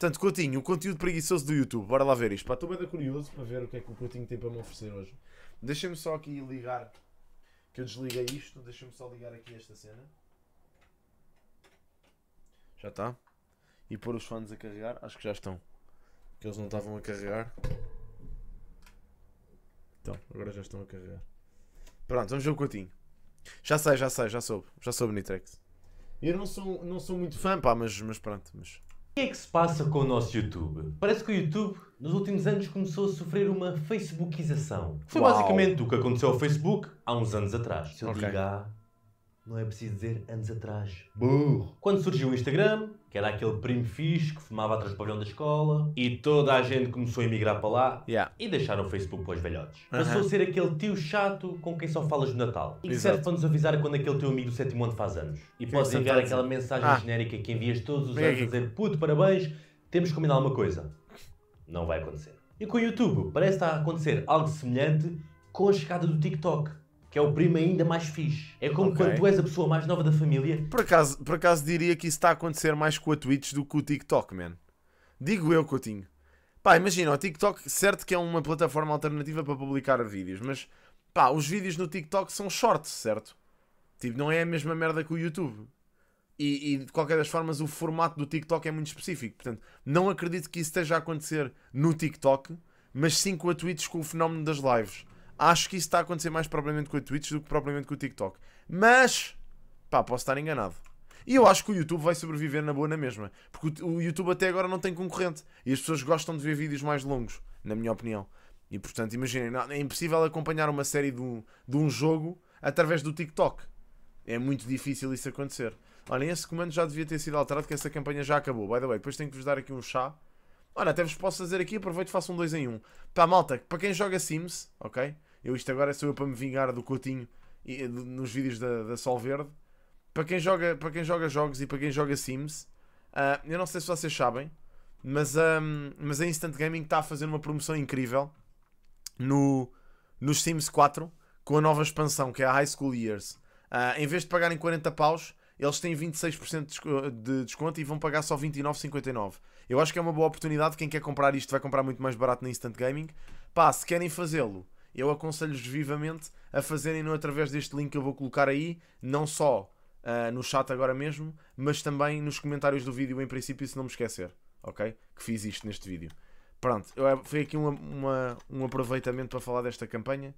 Portanto, Coutinho, o conteúdo preguiçoso do YouTube. Bora lá ver isto. estou bem curioso para ver o que é que o Coutinho tem para me oferecer hoje. Deixem-me só aqui ligar, que eu desliguei isto. Deixem-me só ligar aqui esta cena. Já está. E pôr os fãs a carregar. Acho que já estão. Que eles não estavam a carregar. Então, agora já estão a carregar. Pronto, vamos ver o Coutinho. Já sei, já sei, já soube. Já soube, Nitrex. Eu não sou, não sou muito fã, pá, mas, mas pronto. Mas... O que é que se passa com o nosso YouTube? Parece que o YouTube, nos últimos anos, começou a sofrer uma Facebookização. Foi Uau. basicamente o que aconteceu ao Facebook há uns anos atrás. Se eu okay. digo há, ah, não é preciso dizer anos atrás. Burro. Quando surgiu o Instagram, que era aquele primo fixe que fumava atrás do pavilhão da escola e toda a gente começou a emigrar para lá yeah. e deixaram o Facebook para os velhotes. Uhum. Passou a ser aquele tio chato com quem só falas no Natal e que Exato. serve é para nos avisar quando aquele teu amigo do sétimo ano faz anos. E que podes enviar aquela mensagem ah. genérica que envias todos os anos a dizer puto, parabéns, temos que combinar uma coisa. Não vai acontecer. E com o YouTube parece estar a acontecer algo semelhante com a chegada do TikTok que é o primo ainda mais fixe. É como okay. quando tu és a pessoa mais nova da família. Por acaso, por acaso diria que isso está a acontecer mais com a Twitch do que com o TikTok, man. Digo eu, Coutinho. Pá, imagina, o TikTok, certo que é uma plataforma alternativa para publicar vídeos, mas pá, os vídeos no TikTok são shorts, certo? Tipo, não é a mesma merda que o YouTube. E, e, de qualquer das formas o formato do TikTok é muito específico. Portanto, não acredito que isso esteja a acontecer no TikTok, mas sim com a Twitch com o fenómeno das lives acho que isso está a acontecer mais propriamente com a Twitch do que propriamente com o TikTok. Mas, pá, posso estar enganado. E eu acho que o YouTube vai sobreviver na boa na mesma. Porque o YouTube até agora não tem concorrente. E as pessoas gostam de ver vídeos mais longos, na minha opinião. E portanto, imaginem, é impossível acompanhar uma série de um, de um jogo através do TikTok. É muito difícil isso acontecer. Olha, esse comando já devia ter sido alterado, que essa campanha já acabou. By the way, depois tenho que vos dar aqui um chá. Olha, até vos posso fazer aqui, aproveito e faço um 2 em 1. Um. Pá, malta, para quem joga Sims, ok? Eu isto agora sou eu para me vingar do Coutinho e, nos vídeos da, da Sol Verde. Para quem, joga, para quem joga jogos e para quem joga Sims, uh, eu não sei se vocês sabem, mas, um, ah, mas a Instant Gaming está a fazer uma promoção incrível no, nos Sims 4 com a nova expansão, que é a High School Years. Uh, em vez de pagarem 40 paus, eles têm 26% de desconto e vão pagar só 29,59. Eu acho que é uma boa oportunidade. Quem quer comprar isto vai comprar muito mais barato na Instant Gaming. Pá, se querem fazê-lo, eu aconselho-vos vivamente a fazerem-no através deste link que eu vou colocar aí, não só uh, no chat agora mesmo, mas também nos comentários do vídeo, em princípio, se não me esquecer, ok? Que fiz isto neste vídeo. Pronto, eu, é, foi aqui uma, uma, um aproveitamento para falar desta campanha,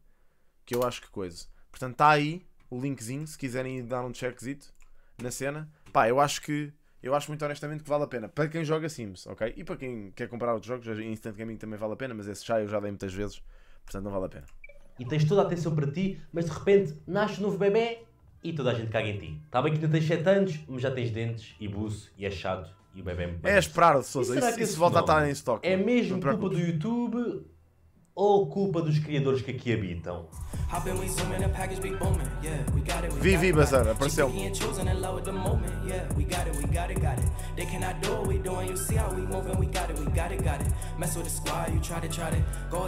que eu acho que coisa. Portanto, está aí o linkzinho, se quiserem dar um checkzito na cena. Pá, eu acho que eu acho muito honestamente que vale a pena. Para quem joga Sims, ok? E para quem quer comprar outros jogos, Instant Gaming também vale a pena, mas esse já eu já dei muitas vezes. Portanto, não vale a pena. E tens toda a atenção para ti, mas de repente nasce um novo bebê e toda a gente caga em ti. Está bem que ainda tens 7 anos, mas já tens dentes e buço e é chato e o bebê é É a esperar, Sousa. Isso, isso, isso volta a estar em estoque. É mesmo culpa do YouTube? ou culpa dos criadores que aqui habitam? Vivi Bazar, apareceu.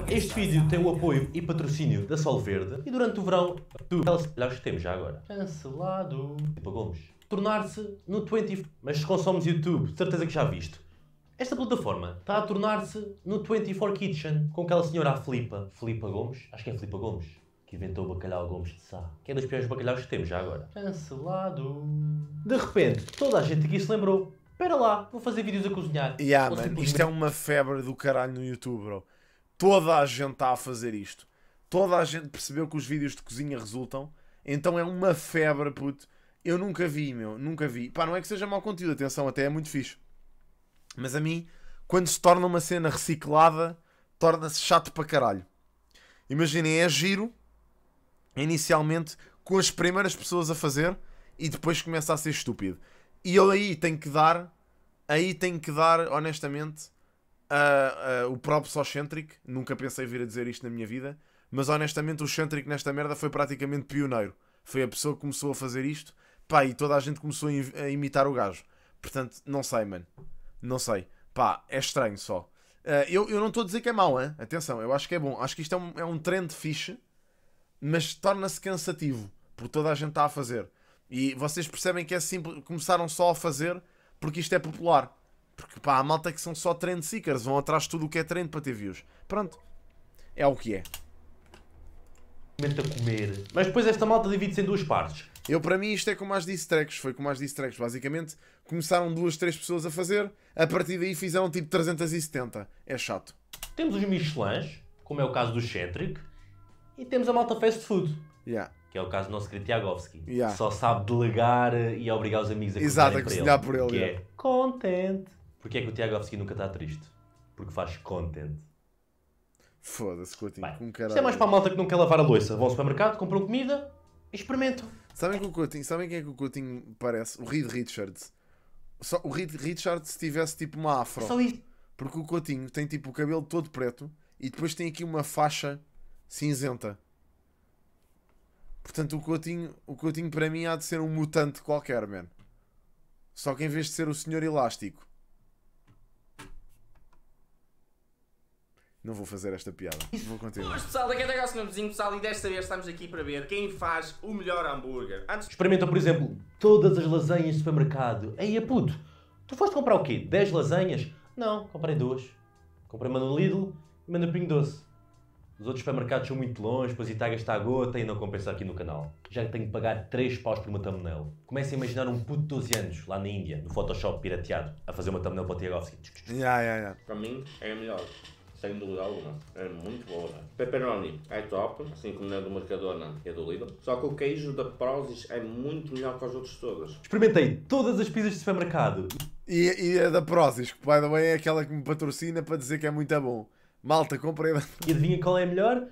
Este vídeo tem o apoio e patrocínio da Sol Verde e durante o verão, tu, nós temos já agora. Cancelado. Tipo Gomes. Tornar-se no 20. Mas se consomes YouTube, certeza que já viste. Esta plataforma está a tornar-se no 24 Kitchen, com aquela senhora a Filipa, Filipa Gomes, acho que é Filipa Gomes, que inventou o bacalhau Gomes de Sá, que é um dos piores bacalhaus que temos já agora. Cancelado. De repente, toda a gente aqui se lembrou. Espera lá, vou fazer vídeos a cozinhar. Yeah, Ou man, isto é uma febre do caralho no YouTube, bro. Toda a gente está a fazer isto. Toda a gente percebeu que os vídeos de cozinha resultam. Então é uma febre, puto. Eu nunca vi, meu, nunca vi. Pá, não é que seja mau conteúdo, atenção, até é muito fixe. Mas a mim, quando se torna uma cena reciclada, torna-se chato para caralho. Imaginem, é giro, inicialmente, com as primeiras pessoas a fazer e depois começa a ser estúpido. E eu aí tenho que dar, aí tenho que dar, honestamente, a, a, o próprio Socentric. Nunca pensei vir a dizer isto na minha vida, mas honestamente o Centric nesta merda foi praticamente pioneiro. Foi a pessoa que começou a fazer isto, pá, e toda a gente começou a imitar o gajo. Portanto, não sei, mano. Não sei. Pá, é estranho só. Uh, eu, eu não estou a dizer que é mau, hein? atenção, eu acho que é bom. Acho que isto é um, é um trend fixe, mas torna-se cansativo, porque toda a gente está a fazer. E vocês percebem que é simples, começaram só a fazer porque isto é popular. Porque pá, há malta que são só trend seekers, vão atrás de tudo o que é trend para ter views. Pronto, é o que é. A comer. Mas depois esta malta divide-se em duas partes. Eu, para mim, isto é como as disse tracks. Foi como as disse tracks. Basicamente, começaram duas, três pessoas a fazer. A partir daí fizeram tipo 370. É chato. Temos os Michelins, como é o caso do Centric. E temos a malta fast food. Yeah. Que é o caso do nosso querido Tiagovski. Yeah. Que só sabe delegar eh, e obrigar os amigos a Exato, a cozinhar por ele. Que é yeah. é content. Porquê é que o Tiagovski nunca está triste? Porque faz content. Foda-se, Coutinho, com um Isto é mais para a malta que não quer lavar a louça. Vão ao supermercado, compram comida e experimentam. Sabem, que o Coutinho, sabem quem é que o Coutinho parece? O Reed Richards. Só, o Reed Richards se tivesse tipo uma afro. Só isso. Porque o Coutinho tem tipo o cabelo todo preto e depois tem aqui uma faixa cinzenta. Portanto, o Coutinho, o Coutinho para mim há de ser um mutante qualquer, man. Só que em vez de ser o Senhor Elástico, Não vou fazer esta piada. Vou continuar. Mas pessoal, daqui até ao vizinho, pessoal, e desta vez estamos aqui para ver quem faz o melhor hambúrguer. Antes... Experimenta, por exemplo, todas as lasanhas de supermercado. Ei, puto, tu foste comprar o quê? 10 lasanhas? Não, comprei duas. Comprei uma no Lidl e uma no Pingo Doce. Os outros supermercados são muito longe, pois Itaga está a gota e não compensa aqui no canal. Já que tenho que pagar 3 paus por uma thumbnail. Comece a imaginar um puto de 12 anos, lá na Índia, no Photoshop pirateado, a fazer uma thumbnail para o Tiagovski. Yeah, yeah, yeah. Para mim, é melhor sem dúvida alguma. É muito boa. Né? Pepperoni é top, assim como é do Mercadona e do Lidl. Só que o queijo da Prozis é muito melhor que os outros todos. Experimentei todas as pizzas de supermercado. E, e a da Prozis, que by the way é aquela que me patrocina para dizer que é muito bom. Malta, comprei. E adivinha qual é a melhor?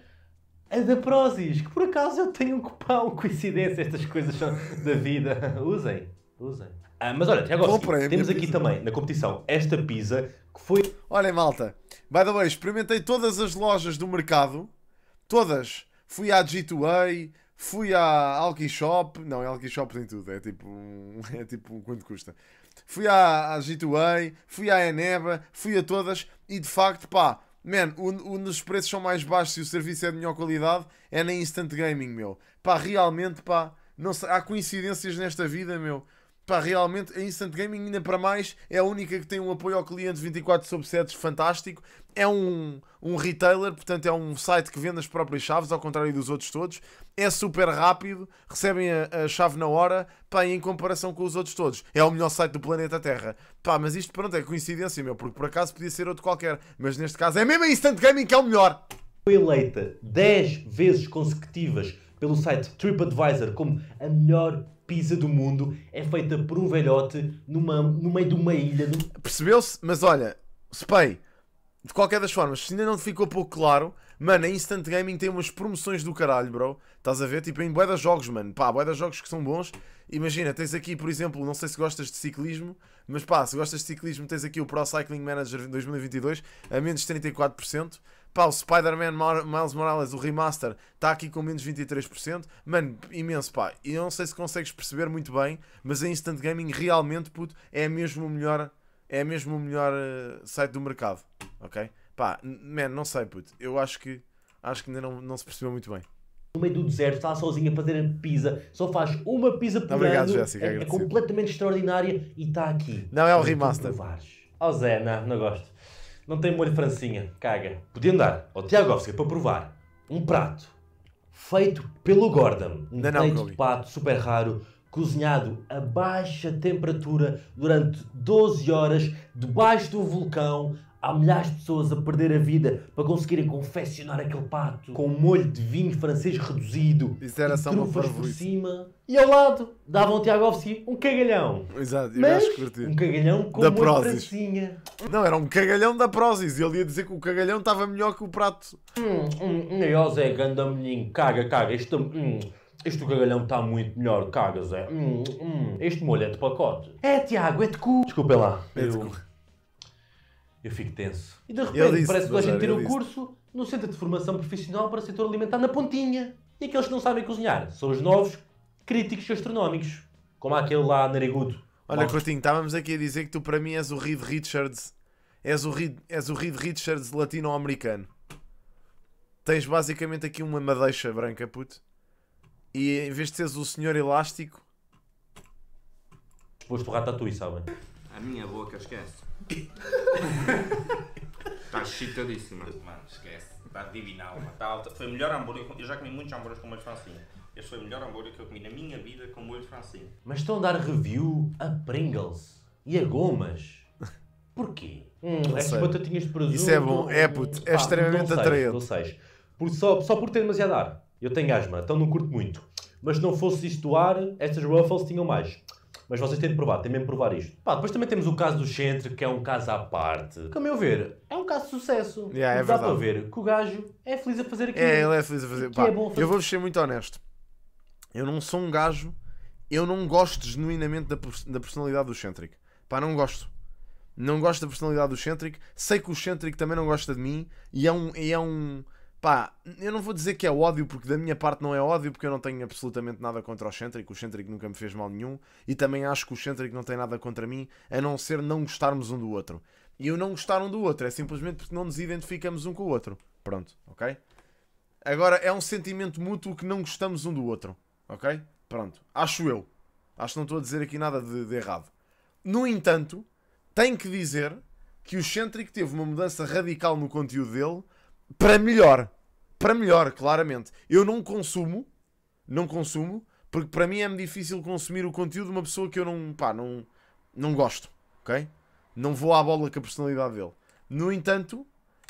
A da Prozis, que por acaso eu tenho um cupão. Coincidência, estas coisas são da vida. Usem, usem. Ah, mas olha, agora temos aqui também na competição esta pizza que foi... Olhem, malta, by the way, experimentei todas as lojas do mercado, todas. Fui à G2A, fui à Alki Shop, não, é Alki Shop tem tudo, é tipo, é tipo quanto custa. Fui à, à G2A, fui à Eneba, fui a todas e de facto, pá, Man, onde, os preços são mais baixos e o serviço é de melhor qualidade é na Instant Gaming, meu. Pá, realmente, pá, não há coincidências nesta vida, meu pá, realmente a Instant Gaming, ainda para mais, é a única que tem um apoio ao cliente 24 sobre 7 fantástico. É um, um retailer, portanto, é um site que vende as próprias chaves, ao contrário dos outros todos. É super rápido, recebem a, a chave na hora, pá, em comparação com os outros todos. É o melhor site do planeta Terra. Pá, mas isto, pronto, é coincidência, meu, porque por acaso podia ser outro qualquer. Mas neste caso é mesmo a Instant Gaming que é o melhor. Foi eleita 10 vezes consecutivas pelo site TripAdvisor como a melhor pizza do mundo é feita por um velhote numa, no meio de uma ilha. Percebeu-se? Mas olha, Spay, de qualquer das formas, se ainda não ficou pouco claro, mano, a Instant Gaming tem umas promoções do caralho, bro. Estás a ver? Tipo, em boeda jogos, mano. Pá, boeda jogos que são bons. Imagina, tens aqui, por exemplo, não sei se gostas de ciclismo, mas pá, se gostas de ciclismo, tens aqui o Pro Cycling Manager 2022 a menos 34%. Pá, o Spider-Man Miles Morales, o remaster, está aqui com menos 23%. Mano, imenso, pá. E eu não sei se consegues perceber muito bem, mas a Instant Gaming realmente, puto, é mesmo o melhor, é mesmo o melhor eh, site do mercado, ok? Pá, mano, não sei, puto. Eu acho que, acho que ainda não, não se percebeu muito bem no meio do deserto, está sozinha a fazer pizza, só faz uma pizza por Obrigado, ano, Obrigado, é, é completamente extraordinária e está aqui. Não é o remaster. Ó oh, Zé, não, não gosto. Não tem molho francinha, caga. Podiam dar ao Tiagovski para provar um prato feito pelo Gordon, um não, peito de pato super raro, cozinhado a baixa temperatura durante 12 horas debaixo do vulcão Há milhares de pessoas a perder a vida para conseguirem confeccionar aquele pato com um molho de vinho francês reduzido. Isso era só uma por cima. E ao lado davam ao Tiagovski um cagalhão. Exato, eu acho curtir. Um cagalhão com da molho francinha. Não, era um cagalhão da Prozis. Ele ia dizer que o cagalhão estava melhor que o prato. Hum, hum, hum. Ó Zé, ganda menino, caga, caga. Este, hum, este cagalhão está muito melhor, caga Zé. Hum, hum. Este molho é de pacote. É, Tiago, é de cu. Desculpa lá. É de cu. Eu fico tenso. E de repente disse, parece que a gente tira o curso no Centro de Formação Profissional para Setor Alimentar na Pontinha. E aqueles que não sabem cozinhar são os novos críticos gastronómicos, como aquele lá narigudo. Olha, Bom, Coutinho, estávamos aqui a dizer que tu para mim és o Reed Richards. És o Reed, és o Reed Richards latino-americano. Tens basicamente aqui uma madeixa branca, puto. E em vez de seres o senhor elástico... Depois do ratatouille, sabem? A minha boca esquece. Está chitadíssima. Mano, esquece. Está divinal. Tá foi o melhor hambúrguer. Eu já comi muitos hambúrgueres com molho de francinha. Este foi o melhor hambúrguer que eu comi na minha vida com molho de francinha. Mas estão a dar review a Pringles e a gomas. Porquê? Hum, estas batatinhas de presunto... Isso é bom. É, puto. É ah, extremamente atraente. Não sei. Por, só, só por ter demasiado ar. Eu tenho asma, então não curto muito. Mas se não fosse isto do ar, estas Ruffles tinham mais mas vocês têm de provar, têm mesmo de provar isto. Pá, depois também temos o caso do Chantre, que é um caso à parte, que a meu ver é um caso de sucesso. Yeah, é dá para ver que o gajo é feliz a fazer aquilo. É, ele é feliz a fazer. É pá, é bom fazer. Eu vou-vos ser muito honesto. Eu não sou um gajo, eu não gosto genuinamente da, da personalidade do Centric. Pá, não gosto. Não gosto da personalidade do Centric. Sei que o Centric também não gosta de mim e é um. E é um Pá, eu não vou dizer que é ódio, porque da minha parte não é ódio, porque eu não tenho absolutamente nada contra o Centric, o Centric nunca me fez mal nenhum, e também acho que o Centric não tem nada contra mim, a não ser não gostarmos um do outro. E eu não gostar um do outro é simplesmente porque não nos identificamos um com o outro. Pronto, ok? Agora, é um sentimento mútuo que não gostamos um do outro, ok? Pronto, acho eu. Acho que não estou a dizer aqui nada de, de errado. No entanto, tenho que dizer que o Centric teve uma mudança radical no conteúdo dele para melhor. Para melhor, claramente. Eu não consumo, não consumo, porque para mim é-me difícil consumir o conteúdo de uma pessoa que eu não, pá, não, não gosto, ok? Não vou à bola com a personalidade dele. No entanto,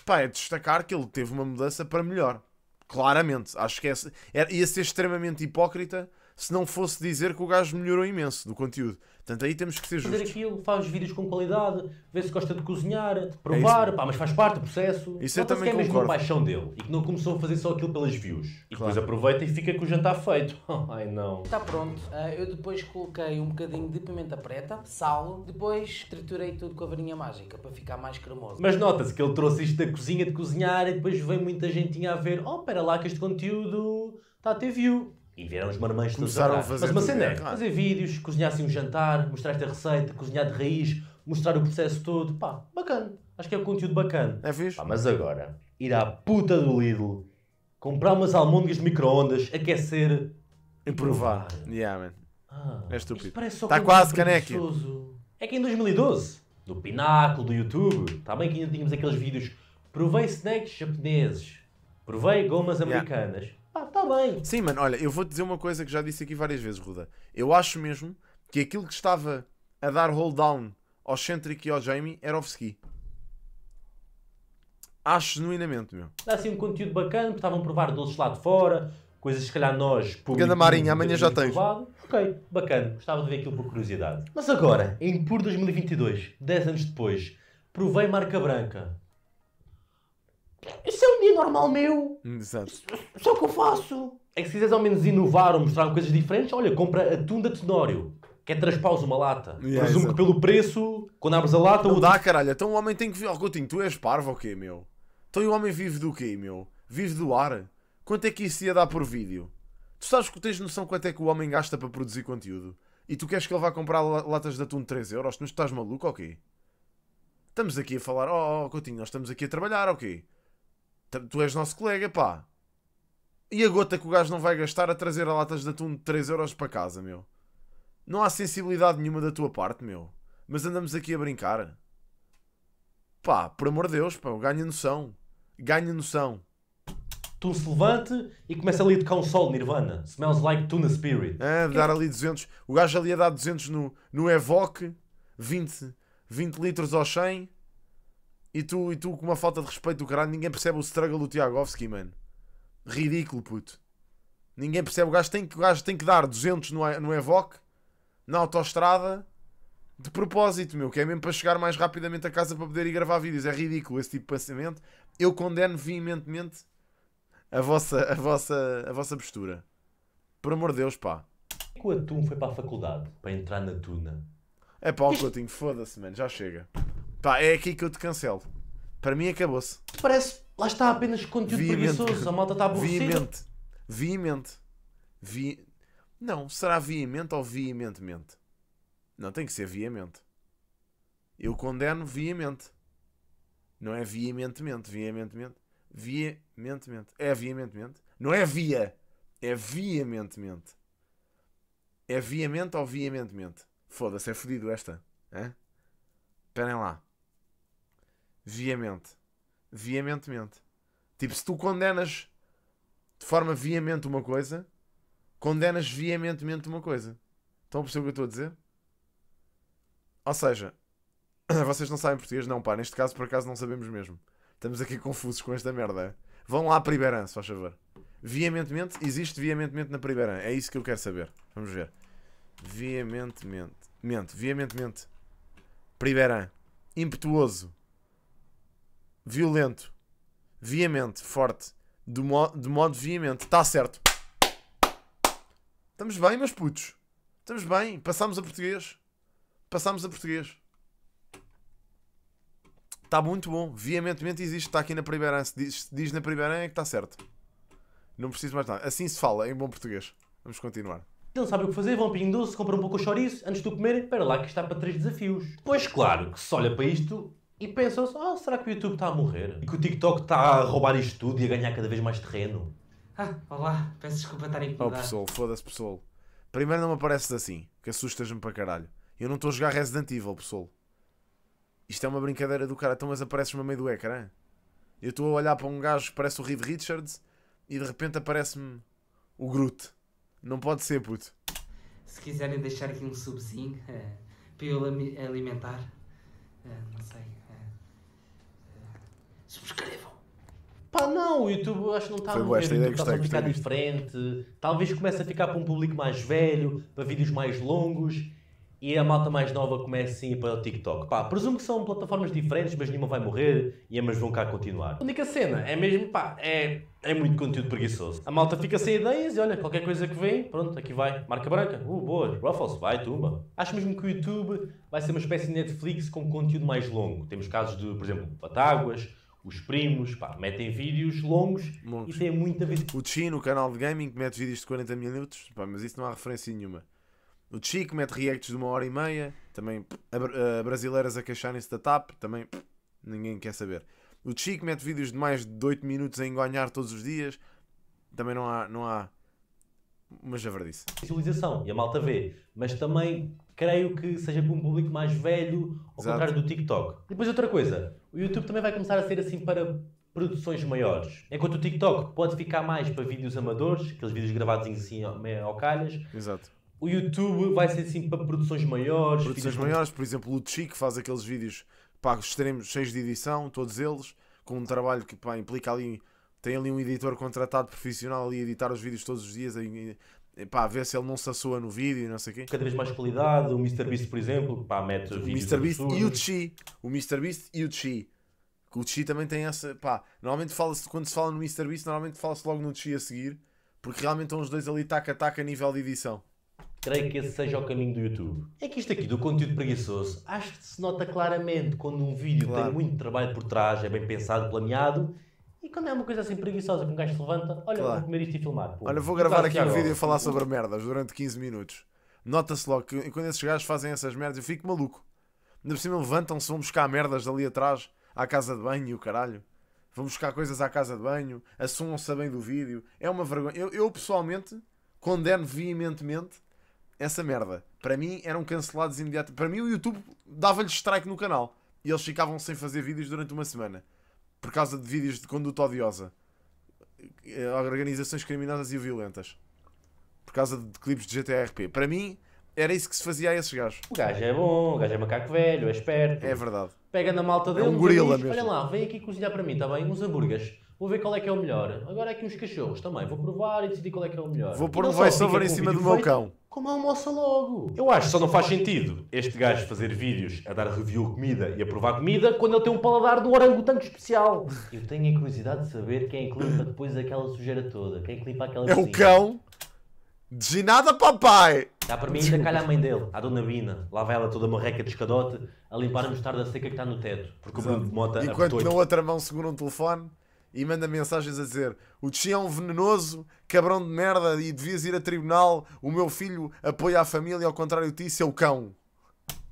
pá, é destacar que ele teve uma mudança para melhor. Claramente. Acho que é, é ia ser extremamente hipócrita se não fosse dizer que o gajo melhorou imenso do conteúdo. Portanto, aí temos que ser justos. Fazer aquilo, faz vídeos com qualidade, vê se gosta de cozinhar, de é provar, é pá, mas faz parte do processo. Isso é também que é mesmo concordo. paixão dele e que não começou a fazer só aquilo pelas views. E claro. depois aproveita e fica com o jantar feito. Ai não. Está pronto. Ah, eu depois coloquei um bocadinho de pimenta preta, sal, depois triturei tudo com a varinha mágica para ficar mais cremoso. Mas nota-se que ele trouxe isto da cozinha de cozinhar e depois vem muita gentinha a ver, oh, pera lá que este conteúdo está a ter view. E vieram os marmães Começaram a fazer Mas uma cena é fazer vídeos, cozinhar assim um jantar, mostrar esta receita, cozinhar de raiz, mostrar o processo todo. Pá, bacana. Acho que é um conteúdo bacana. É fixe. Pá, mas agora, ir à puta do Lidl, comprar umas almôndegas de micro-ondas, aquecer... E provar. Yeah, man. Ah, é estúpido. Está quase caneco. É que em 2012, do pináculo do YouTube, está bem que ainda tínhamos aqueles vídeos provei snacks japoneses, provei gomas americanas. Yeah. Pá, está bem. Sim, mano, olha, eu vou dizer uma coisa que já disse aqui várias vezes, Ruda. Eu acho mesmo que aquilo que estava a dar hold down ao Centric e ao Jamie era off-ski. Acho genuinamente, meu. Dá assim um conteúdo bacana, porque estavam a provar doces lá de fora, coisas que se calhar nós. Ganda Marinha, amanhã já tens. Provado. Ok, bacana, gostava de ver aquilo por curiosidade. Mas agora, em puro 2022, 10 anos depois, provei marca branca. Isso é um dia normal meu. Exato. Isso é o que eu faço. É que se quiseres ao menos inovar ou mostrar coisas diferentes, olha, compra atum de tenório. Que é uma lata. Yeah, Presumo que pelo preço, quando abres a lata. Não o... dá, caralho. Então o homem tem que. Ó, oh, Coutinho, tu és parvo ou okay, quê, meu? Então o homem vive do quê, meu? Vive do ar? Quanto é que isso ia dar por vídeo? Tu sabes que tens noção quanto é que o homem gasta para produzir conteúdo? E tu queres que ele vá comprar latas de atum de 3€? euros? Mas tu estás maluco ou okay? quê? Estamos aqui a falar, oh, oh Coutinho, nós estamos aqui a trabalhar ou okay? quê? Tu és nosso colega, pá. E a gota que o gajo não vai gastar a trazer a latas de atum de 3 euros para casa, meu. Não há sensibilidade nenhuma da tua parte, meu. Mas andamos aqui a brincar. Pá, por amor de Deus, pá, ganha noção. Ganha noção. Tu se levante e começa ali a tocar um sol Nirvana. Smells like tuna spirit. É, dar ali 200. O gajo ali a dar 200 no, no Evoque. 20, 20 litros ao 100. E tu, e tu com uma falta de respeito do caralho, ninguém percebe o struggle do Tiagovski, mano. Ridículo, puto. Ninguém percebe. O gajo tem que, o gajo tem que dar 200 no, no Evoque, na autoestrada, de propósito, meu. Que é mesmo para chegar mais rapidamente a casa para poder ir gravar vídeos. É ridículo esse tipo de pensamento. Eu condeno veementemente a vossa, a vossa, a vossa postura. Por amor de Deus, pá. O Atum foi para a faculdade, para entrar na Tuna. É pá, o Coutinho, foda-se, mano, já chega. Pá, é aqui que eu te cancelo. Para mim acabou-se. Parece, lá está apenas conteúdo Viamente. preguiçoso. A malta está aborrecida. Viamente. Viamente. Vi... Não, será viamente ou viamentemente? Não, tem que ser viamente. Eu condeno viamente. Não é viamentemente, viamentemente. Viamentemente. É viamentemente. Não é via. É viamentemente. É viamente ou viamentemente? Foda-se, é fodido esta. Hã? Esperem lá. Viamente. Viamentemente. Tipo, se tu condenas de forma viamente uma coisa, condenas viamentemente uma coisa. Estão a perceber o que eu estou a dizer? Ou seja, vocês não sabem português? Não, pá, neste caso por acaso não sabemos mesmo. Estamos aqui confusos com esta merda. Vão lá à Pribeirã, se faz favor. Viamentemente, existe viamentemente na Pribeirã. É isso que eu quero saber. Vamos ver. Viamentemente. Mente, viamentemente. Pribeirã. Impetuoso violento, viamente, forte, de, mo de modo viamente. Está certo. Estamos bem, meus putos. Estamos bem. passamos a português. passamos a português. Está muito bom. Viamentemente existe. Está aqui na primeira. Se diz, se diz na primeira é que está certo. Não preciso mais nada. Assim se fala, em bom português. Vamos continuar. Não sabem o que fazer, vão ao Pinho Doce, compram um pouco o chouriço, antes de o comer, para lá que está para três desafios. Pois claro, que se olha para isto, e pensou-se, oh, ah, será que o YouTube está a morrer? E que o TikTok está a roubar isto tudo e a ganhar cada vez mais terreno? Ah, olá, peço desculpa estar a oh, incomodar. Oh, pessoal, foda-se, pessoal. Primeiro não me apareces assim, que assustas-me para caralho. Eu não estou a jogar Resident Evil, pessoal. Isto é uma brincadeira do cara, então mas apareces-me a meio do ecrã. Eu estou a olhar para um gajo que parece o Reed Richards e de repente aparece-me o Groot. Não pode ser, puto. Se quiserem deixar aqui um subzinho uh, para eu alimentar, eh, não sei subscrevam. Pá, não, o YouTube acho que não está a morrer, o YouTube está a ficar diferente. Talvez comece a ficar para um público mais velho, para vídeos mais longos e a malta mais nova comece sim para o TikTok. Pá, presumo que são plataformas diferentes, mas nenhuma vai morrer e ambas vão cá continuar. A única cena é mesmo, pá, é, é muito conteúdo preguiçoso. A malta fica sem ideias e olha, qualquer coisa que vem, pronto, aqui vai. Marca branca, uh, boa, Ruffles, vai, tumba. Acho mesmo que o YouTube vai ser uma espécie de Netflix com conteúdo mais longo. Temos casos de, por exemplo, Batáguas os primos, pá, metem vídeos longos Montes. e têm muita vida. O Chi no canal de gaming que mete vídeos de 40 minutos, pá, mas isso não há referência nenhuma. O Chi que mete reacts de uma hora e meia, também a, a brasileiras a queixarem-se da TAP, também ninguém quer saber. O Chi que mete vídeos de mais de 8 minutos a enganhar todos os dias, também não há, não há uma javardice. Civilização, e a malta vê, mas também creio que seja para um público mais velho, ao Exato. contrário do TikTok. Depois outra coisa, o YouTube também vai começar a ser assim para produções maiores. Enquanto o TikTok pode ficar mais para vídeos amadores, aqueles vídeos gravados assim meio ao calhas. Exato. O YouTube vai ser assim para produções maiores. Produções maiores, por exemplo, o Chico faz aqueles vídeos pagos extremos, cheios de edição, todos eles, com um trabalho que pá, implica ali tem ali um editor contratado profissional ali a editar os vídeos todos os dias, Pá, ver se ele não se assoa no vídeo e não sei o quê. Cada vez mais qualidade, o Mr. Beast, por exemplo, pá, mete o Mr. Beast e o Chi. O Mr. Beast e o Chi. Que o Chi também tem essa. Pá, normalmente fala-se, quando se fala no Mr. Beast, normalmente fala-se logo no Chi a seguir, porque realmente estão os dois ali taca-taca a nível de edição. Creio que esse seja o caminho do YouTube. É que isto aqui do conteúdo preguiçoso, acho que se nota claramente quando um vídeo claro. tem muito trabalho por trás, é bem pensado, planeado e quando é uma coisa assim preguiçosa que um gajo se levanta, olha, claro. vou comer isto e filmar. Pô. Olha, vou gravar tá aqui um assim, vídeo e falar sobre merdas durante 15 minutos. Nota-se logo que quando esses gajos fazem essas merdas, eu fico maluco. Ainda por cima levantam-se, vão buscar merdas ali atrás, à casa de banho e o caralho. Vão buscar coisas à casa de banho, assumam-se bem do vídeo. É uma vergonha. Eu, eu pessoalmente condeno veementemente essa merda. Para mim eram cancelados imediatamente. Para mim o YouTube dava-lhes strike no canal e eles ficavam sem fazer vídeos durante uma semana por causa de vídeos de conduta odiosa, eh, organizações criminosas e violentas, por causa de clipes de GTRP. Para mim, era isso que se fazia a esses gajos. O gajo é bom, o gajo é macaco velho, é esperto. É verdade. Pega na malta é dele. É um gorila diz, mesmo. Olha lá, vem aqui cozinhar para mim, está bem? Uns hambúrgueres vou ver qual é que é o melhor. Agora é que os cachorros também, vou provar e decidir qual é que é o melhor. Vou pôr um voiceover em cima do meu feito, cão. Como almoça logo. Eu acho que só não faz sentido este gajo fazer vídeos a dar review comida e a provar comida quando ele tem um paladar do orangotango especial. Eu tenho a curiosidade de saber quem é que limpa depois aquela sujeira toda, quem é que limpa aquela É o cão de nada, papai! Dá para mim ainda calha a mãe dele, a dona Bina. Lá vai ela toda marreca de escadote a limpar a mostarda seca que está no teto. Porque o Bruno de Mota Enquanto na outra mão segura um telefone e manda mensagens a dizer: O Tchê é um venenoso, cabrão de merda, e devias ir a tribunal. O meu filho apoia a família, ao contrário de ti, seu cão.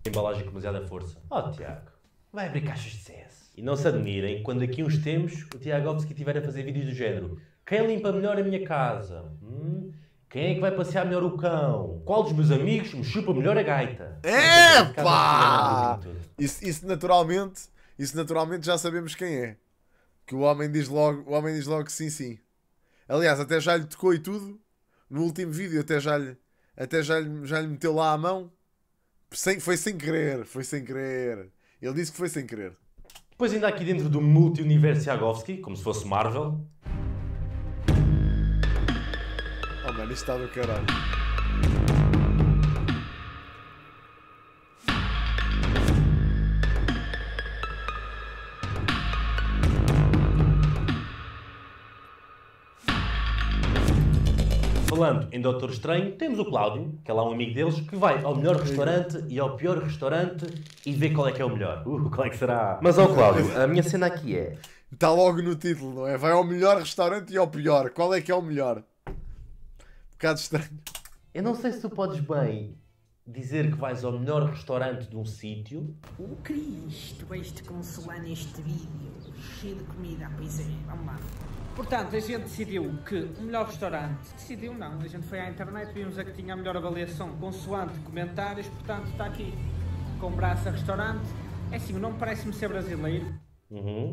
Embalagem com demasiada força. Oh, Tiago, vai abrir caixas de CS. E não se admirem quando aqui uns tempos o Tiago que estiver a fazer vídeos do género: Quem limpa melhor a minha casa? Hum? Quem é que vai passear melhor o cão? Qual dos meus amigos me chupa melhor a gaita? É, é pá! É isso, isso naturalmente, isso naturalmente já sabemos quem é. Que o homem diz logo, o homem diz logo que sim, sim. Aliás, até já lhe tocou e tudo. No último vídeo até já lhe, até já lhe, já lhe meteu lá a mão. Sem, foi sem querer, foi sem querer. Ele disse que foi sem querer. Depois ainda aqui dentro do multi-universo Yagovsky, como se fosse Marvel. Oh mano, isto está do caralho. falando em Doutor Estranho, temos o Cláudio, que é lá um amigo deles, que vai ao melhor restaurante e ao pior restaurante e vê qual é que é o melhor. Uh, qual é que será? Mas, ó Cláudio, a minha cena aqui é... Está logo no título, não é? Vai ao melhor restaurante e ao pior. Qual é que é o melhor? Um bocado estranho. Eu não sei se tu podes bem dizer que vais ao melhor restaurante de um sítio. O Cristo, vais-te consolar neste vídeo, cheio de comida, ah, pois é, vamos lá. Portanto, a gente decidiu que o melhor restaurante, decidiu não, a gente foi à internet, vimos a que tinha a melhor avaliação consoante comentários, portanto está aqui com braça restaurante. É assim, o nome parece-me ser brasileiro. Uhum.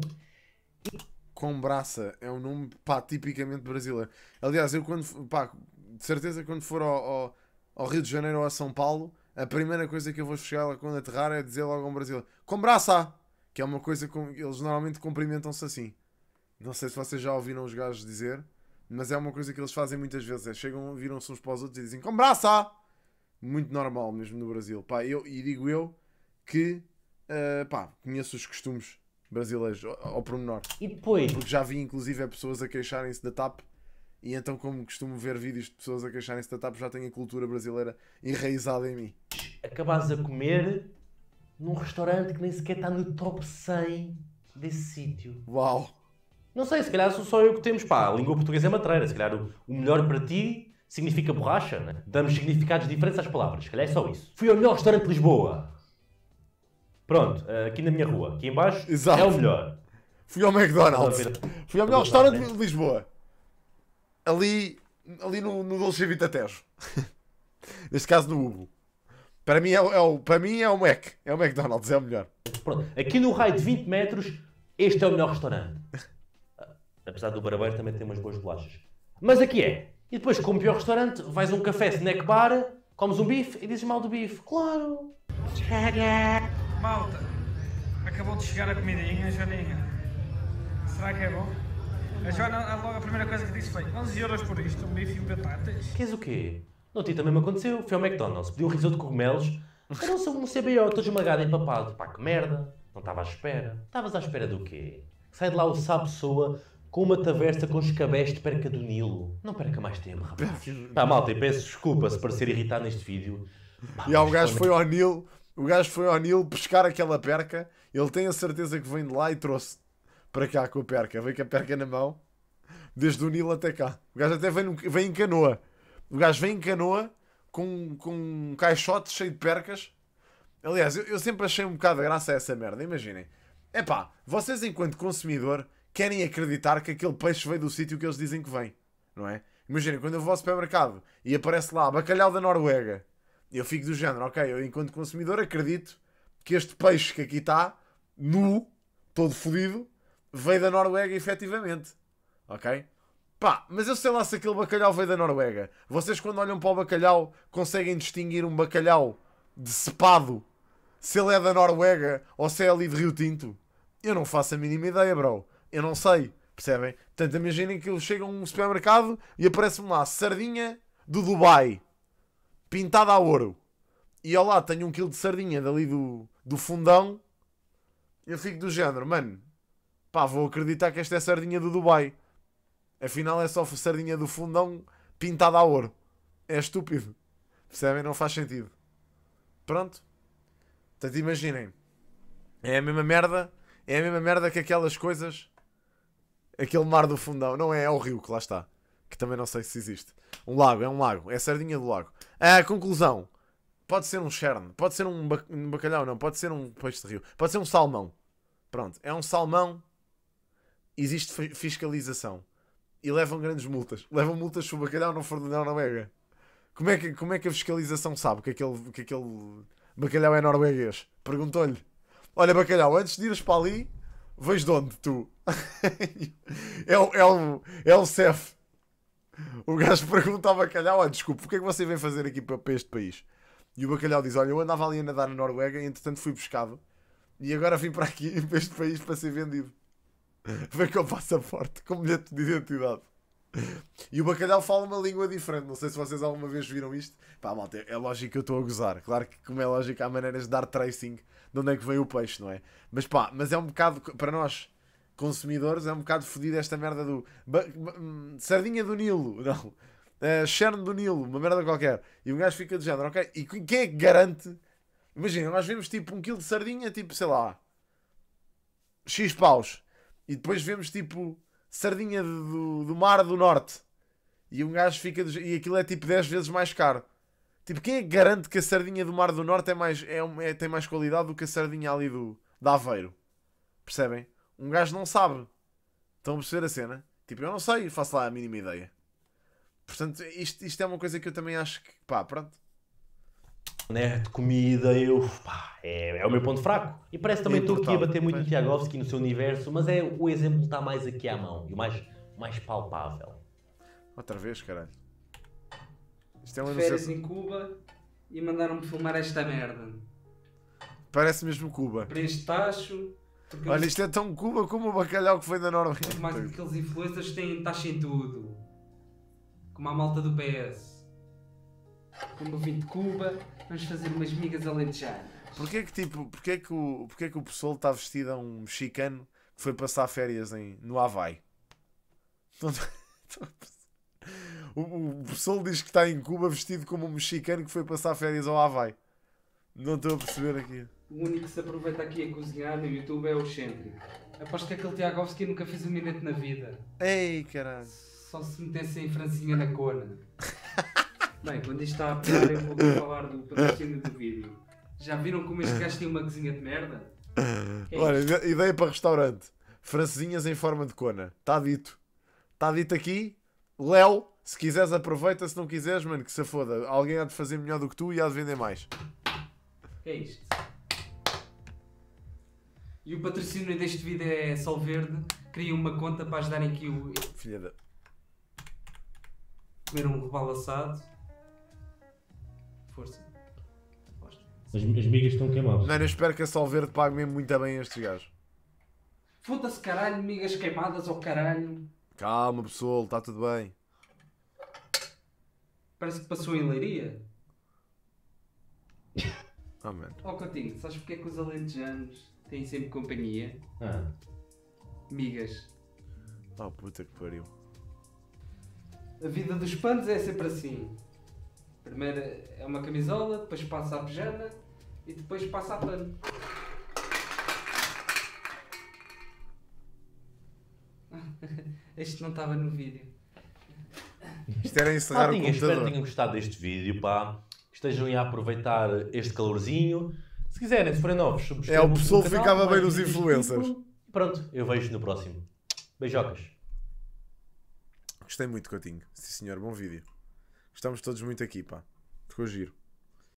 Com braça é um nome pá, tipicamente brasileiro. Aliás, eu quando pá, de certeza quando for ao, ao, ao Rio de Janeiro ou a São Paulo, a primeira coisa que eu vou chegar lá quando aterrar é dizer logo ao um brasileiro: Com braça! Que é uma coisa que eles normalmente cumprimentam-se assim. Não sei se vocês já ouviram os gajos dizer, mas é uma coisa que eles fazem muitas vezes. É, chegam, viram-se uns para os outros e dizem com braça! Muito normal mesmo no Brasil. Pá, eu, e digo eu que uh, pá, conheço os costumes brasileiros ao, ao pormenor. E depois? Porque já vi inclusive é pessoas a queixarem-se da TAP. E então, como costumo ver vídeos de pessoas a queixarem-se da TAP, já tenho a cultura brasileira enraizada em mim. Acabas a comer num restaurante que nem sequer está no top 100 desse sítio. Uau! Não sei, se calhar sou só eu que temos. Pá, a língua portuguesa é matreira. Se calhar o, o melhor para ti significa borracha, né? Damos significados diferentes às palavras. Se calhar é só isso. Fui ao melhor restaurante de Lisboa. Pronto, eh, aqui na minha rua, aqui embaixo, Exato. é o melhor. Fui ao McDonald's. Fui ao melhor restaurante de Lisboa. Ali, ali no, no Dolce Vita Tejo. Neste caso no Ubo. Para mim é, o, é o, para mim é o Mac. É o McDonald's, é o melhor. Pronto, aqui no raio de 20 metros, este é o melhor restaurante. Apesar do barbeiro também tem umas boas bolachas. Mas aqui é. E depois, como pior restaurante, vais a um café snack bar, comes um bife e dizes mal do bife. Claro! Malta, acabou de chegar a comidinha, Joaninha. Será que é bom? A Joana, logo a primeira coisa que disse foi 11 euros por isto, um bife e um batatas. Queres o quê? No Tita também me aconteceu. Foi ao McDonald's, pediu um risoto de cogumelos. Era um CBO todo esmagado e empapado. Pá, que merda. Não estava à espera. Estavas à espera do quê? Sai de lá o sapo soa com uma taverna com escabés de perca do Nilo. Não perca mais tempo, rapaz. Tá, malta, e peço desculpa se parecer irritado neste vídeo. Pá, e há um gajo foi ao Nilo, o gajo foi ao Nilo pescar aquela perca, ele tem a certeza que vem de lá e trouxe para cá com a perca. Vem com a perca na mão, desde o Nilo até cá. O gajo até vem, vem em canoa. O gajo vem em canoa com, com um caixote cheio de percas. Aliás, eu, eu sempre achei um bocado de graça a essa merda, imaginem. É pá, vocês enquanto consumidor querem acreditar que aquele peixe veio do sítio que eles dizem que vem, não é? Imagina, quando eu vou ao supermercado e aparece lá bacalhau da Noruega, eu fico do género, ok, eu enquanto consumidor acredito que este peixe que aqui está, nu, todo fodido, veio da Noruega efetivamente, ok? Pá, mas eu sei lá se aquele bacalhau veio da Noruega. Vocês quando olham para o bacalhau conseguem distinguir um bacalhau decepado se ele é da Noruega ou se é ali de Rio Tinto? Eu não faço a mínima ideia, bro. Eu não sei, percebem? Portanto, imaginem que eu chego a um supermercado e aparece-me lá sardinha do Dubai, pintada a ouro. E ao lá tenho um quilo de sardinha dali do, do fundão. Eu fico do género, mano, pá, vou acreditar que esta é sardinha do Dubai. Afinal é só sardinha do fundão pintada a ouro. É estúpido. Percebem? Não faz sentido. Pronto. Portanto, imaginem. É a mesma merda. É a mesma merda que aquelas coisas aquele mar do fundão. Não é, é o rio que lá está. Que também não sei se existe. Um lago, é um lago. É a sardinha do lago. A conclusão. Pode ser um cherne. Pode ser um, bacalhau, não. Pode ser um peixe de rio. Pode ser um salmão. Pronto. É um salmão. Existe fiscalização. E levam grandes multas. Levam multas se o bacalhau não for da Noruega. Como é que, como é que a fiscalização sabe que aquele, que aquele bacalhau é norueguês? Perguntou-lhe. Olha, bacalhau, antes de ires para ali, Vejo de onde, tu? é, o, é, o, é o CEF. O gajo pergunta ao bacalhau: ah, desculpa, o que é que você vem fazer aqui para, para este país? E o bacalhau diz: Olha, eu andava ali a nadar na Noruega e entretanto fui pescado e agora vim para aqui, para este país, para ser vendido. Vem com o passaporte, com bilhete de identidade. E o bacalhau fala uma língua diferente. Não sei se vocês alguma vez viram isto. Pá, malta, é lógico que eu estou a gozar. Claro que, como é lógico, há maneiras de dar tracing de onde é que vem o peixe, não é? Mas pá, mas é um bocado, para nós consumidores, é um bocado fodido esta merda do. Hum, sardinha do Nilo, não. Uh, do Nilo, uma merda qualquer. E um gajo fica de género, ok? E quem é que garante? Imagina, nós vemos tipo um quilo de sardinha, tipo, sei lá, X paus. E depois vemos tipo sardinha do, do mar do norte. E um gajo fica. De... E aquilo é tipo 10 vezes mais caro. Tipo, quem é que garante que a sardinha do Mar do Norte é mais, é, é, tem mais qualidade do que a sardinha ali do de Aveiro? Percebem? Um gajo não sabe. Estão a perceber a cena? Tipo, eu não sei, faço lá a mínima ideia. Portanto, isto, isto é uma coisa que eu também acho que, pá, pronto. Né, de comida, eu, pá, é, é o meu ponto fraco. E parece também estou aqui a bater muito o Tiagovski, no seu universo, mas é o exemplo que está mais aqui à mão e o mais, mais palpável. Outra vez, caralho. É férias em Cuba e mandaram-me filmar esta merda. Parece mesmo Cuba. Para tacho. Olha, isto é tão Cuba como o bacalhau que foi da Noruega. Mais que aqueles influencers têm taxa em tudo. Como a malta do PS. Como eu vim de Cuba, vamos fazer umas migas alentejadas. Porquê que, tipo, porquê que, o, porquê que o pessoal está vestido a um mexicano que foi passar férias em, no Havaí? Não, não, o, o Sol diz que está em Cuba vestido como um mexicano que foi passar férias ao Havaí. Não estou a perceber aqui. O único que se aproveita aqui a cozinhar no YouTube é o Xendri. Aposto que aquele Tiagovski nunca fez um minuto na vida. Ei, caralho. Só se metesse em francinha na cona. Bem, quando isto está a pegar, eu vou falar do patrocínio do vídeo. Já viram como este gajo tem uma cozinha de merda? É Olha, ideia para restaurante. Francesinhas em forma de cona. Está dito. Está dito aqui. Léo se quiseres, aproveita. Se não quiseres, mano, que se foda. Alguém há de fazer melhor do que tu e há de vender mais. Que é isto? E o patrocínio deste vídeo é Solverde. Cria uma conta para ajudarem aqui o. Filha da. Comer um robalo assado. Força. As, as migas estão queimadas. Mano, eu espero que a Solverde pague mesmo muito bem estes gajos. Foda-se, caralho, migas queimadas ou oh, caralho. Calma, pessoal, está tudo bem. Parece que passou em Leiria. Oh, man. Oh, sabes porque é que os alentejanos têm sempre companhia? Ah. Migas. Oh, puta que pariu. A vida dos panos é sempre assim. Primeiro é uma camisola, depois passa a pijama e depois passa a pano. este não estava no vídeo. Isto era encerrar ah, o Espero que tenham gostado deste vídeo, pá. Estejam a aproveitar este calorzinho. Se quiserem, se forem novos, É, o pessoal que ficava bem nos influencers. Tipo. Pronto, eu vejo no próximo. Beijocas. Gostei muito, Coutinho. Sim, senhor, bom vídeo. Estamos todos muito aqui, pá. Ficou giro.